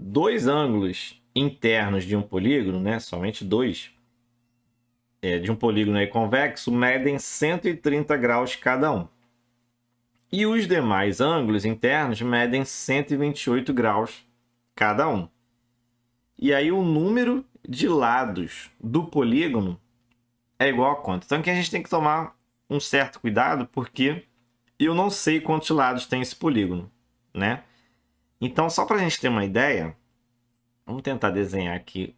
dois ângulos internos de um polígono, né, somente dois, é, de um polígono aí convexo, medem 130 graus cada um. E os demais ângulos internos medem 128 graus cada um. E aí o número de lados do polígono é igual a quanto? Então que a gente tem que tomar um certo cuidado, porque eu não sei quantos lados tem esse polígono, né? Então, só para a gente ter uma ideia, vamos tentar desenhar aqui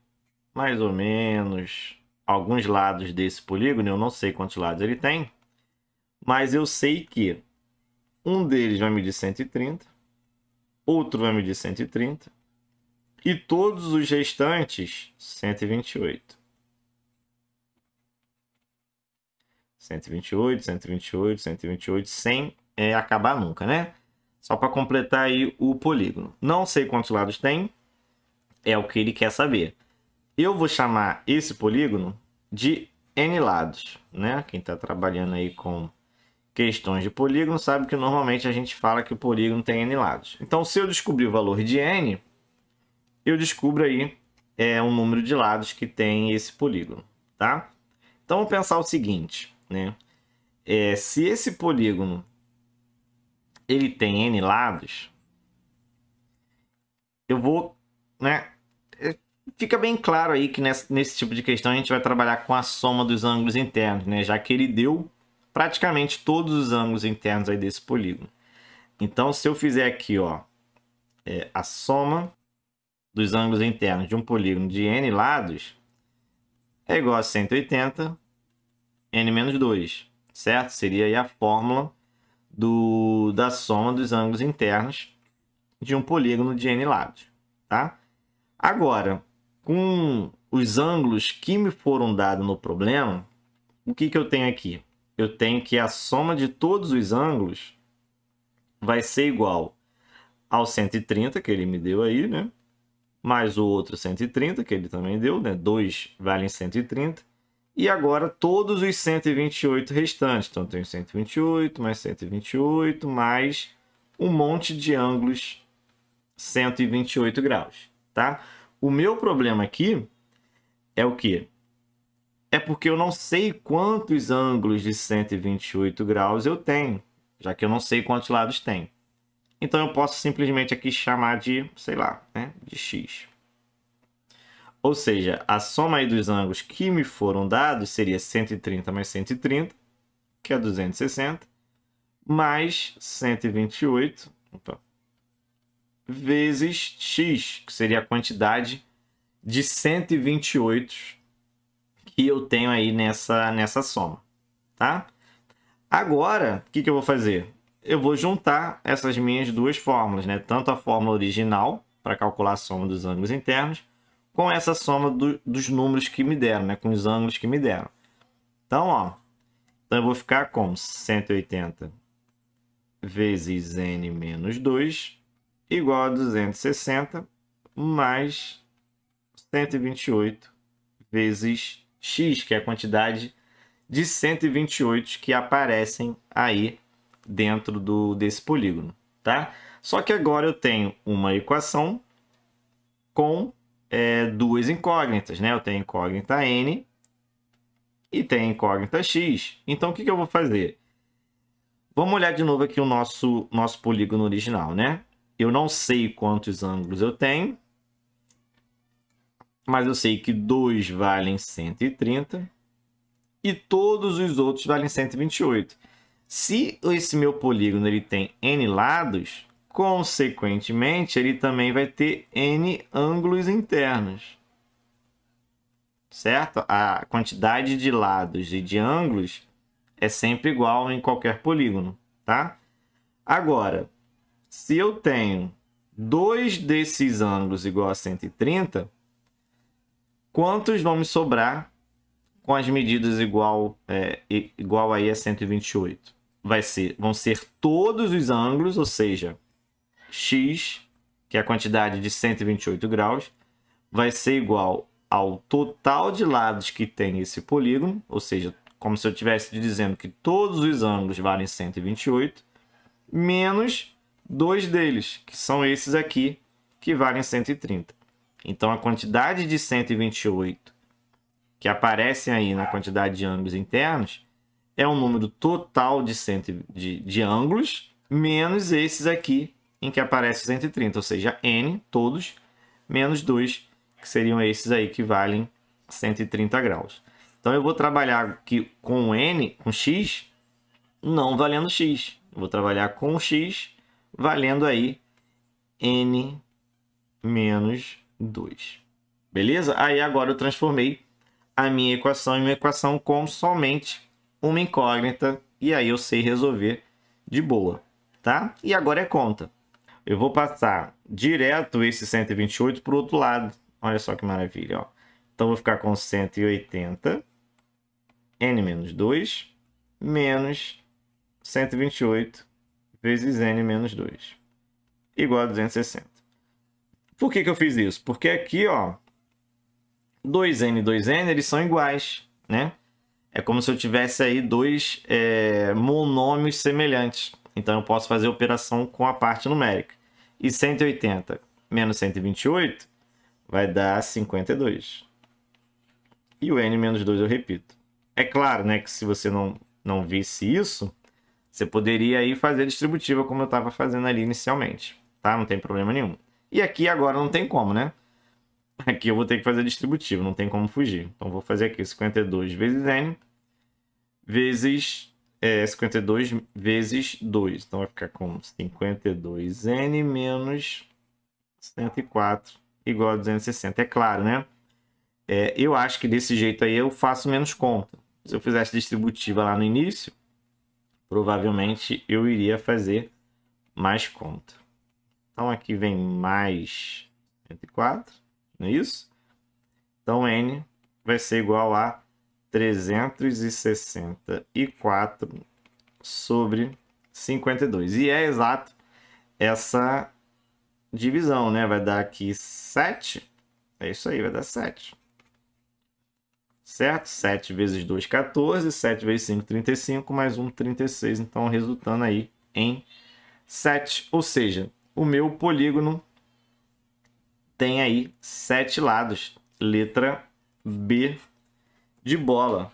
mais ou menos alguns lados desse polígono. Eu não sei quantos lados ele tem, mas eu sei que um deles vai medir 130, outro vai medir 130 e todos os restantes 128. 128, 128, 128, 100 é acabar nunca, né? só para completar aí o polígono. Não sei quantos lados tem, é o que ele quer saber. Eu vou chamar esse polígono de N lados, né? Quem está trabalhando aí com questões de polígono sabe que normalmente a gente fala que o polígono tem N lados. Então, se eu descobrir o valor de N, eu descubro aí é, o número de lados que tem esse polígono, tá? Então, vamos pensar o seguinte, né? É, se esse polígono ele tem N lados, eu vou, né? É, fica bem claro aí que nesse tipo de questão a gente vai trabalhar com a soma dos ângulos internos, né? Já que ele deu praticamente todos os ângulos internos aí desse polígono. Então, se eu fizer aqui, ó, é, a soma dos ângulos internos de um polígono de n lados é igual a 180 n menos 2, certo? Seria aí a fórmula do, da soma dos ângulos internos de um polígono de n lados, tá? Agora, com os ângulos que me foram dados no problema, o que, que eu tenho aqui? Eu tenho que a soma de todos os ângulos vai ser igual ao 130 que ele me deu aí, né? Mais o outro 130 que ele também deu, né? 2 valem 130 e agora todos os 128 restantes. Então tenho 128 mais 128 mais um monte de ângulos 128 graus, tá? O meu problema aqui é o que? É porque eu não sei quantos ângulos de 128 graus eu tenho, já que eu não sei quantos lados tem. Então eu posso simplesmente aqui chamar de, sei lá, né, de x. Ou seja, a soma aí dos ângulos que me foram dados seria 130 mais 130, que é 260, mais 128, vezes x, que seria a quantidade de 128 que eu tenho aí nessa, nessa soma, tá? Agora, o que, que eu vou fazer? Eu vou juntar essas minhas duas fórmulas, né? Tanto a fórmula original, para calcular a soma dos ângulos internos, com essa soma do, dos números que me deram, né? com os ângulos que me deram. Então, ó, então eu vou ficar com 180 vezes n menos 2 igual a 260 mais 128 vezes x, que é a quantidade de 128 que aparecem aí dentro do, desse polígono, tá? Só que agora eu tenho uma equação com é, duas incógnitas, né? Eu tenho incógnita n e tenho incógnita x. Então, o que, que eu vou fazer? Vamos olhar de novo aqui o nosso, nosso polígono original, né? Eu não sei quantos ângulos eu tenho, mas eu sei que 2 valem 130 e todos os outros valem 128. Se esse meu polígono ele tem n lados, Consequentemente, ele também vai ter n ângulos internos. Certo? A quantidade de lados e de ângulos é sempre igual em qualquer polígono, tá? Agora, se eu tenho dois desses ângulos igual a 130, quantos vão me sobrar com as medidas igual, é, igual aí a 128? Vai ser, vão ser todos os ângulos, ou seja, X, que é a quantidade de 128 graus, vai ser igual ao total de lados que tem esse polígono, ou seja, como se eu estivesse dizendo que todos os ângulos valem 128, menos dois deles, que são esses aqui, que valem 130. Então, a quantidade de 128 que aparecem aí na quantidade de ângulos internos é o número total de, cento, de, de ângulos menos esses aqui, em que aparece 130, ou seja, n, todos, menos 2, que seriam esses aí que valem 130 graus. Então, eu vou trabalhar aqui com n, com x, não valendo x. Eu vou trabalhar com x valendo aí n menos 2. Beleza? Aí agora eu transformei a minha equação em uma equação com somente uma incógnita e aí eu sei resolver de boa, tá? E agora é conta eu vou passar direto esse 128 para o outro lado. Olha só que maravilha, ó. Então, vou ficar com 180, n menos 2, menos 128 vezes n menos 2, igual a 260. Por que, que eu fiz isso? Porque aqui, ó, 2n e 2n, eles são iguais, né? É como se eu tivesse aí dois é, monômios semelhantes. Então eu posso fazer operação com a parte numérica. E 180 menos 128 vai dar 52. E o n menos 2 eu repito. É claro né, que se você não, não visse isso, você poderia aí fazer distributiva como eu estava fazendo ali inicialmente. Tá? Não tem problema nenhum. E aqui agora não tem como, né? Aqui eu vou ter que fazer distributivo, não tem como fugir. Então vou fazer aqui 52 vezes n vezes é 52 vezes 2. Então vai ficar com 52n menos 104 igual a 260. É claro, né? É, eu acho que desse jeito aí eu faço menos conta. Se eu fizesse distributiva lá no início, provavelmente eu iria fazer mais conta. Então aqui vem mais 104, não é isso? Então n vai ser igual a 364 sobre 52. E é exato essa divisão, né? Vai dar aqui 7. É isso aí, vai dar 7. Certo? 7 vezes 2, 14. 7 vezes 5, 35. Mais 1, 36. Então, resultando aí em 7. Ou seja, o meu polígono tem aí 7 lados. Letra B de bola.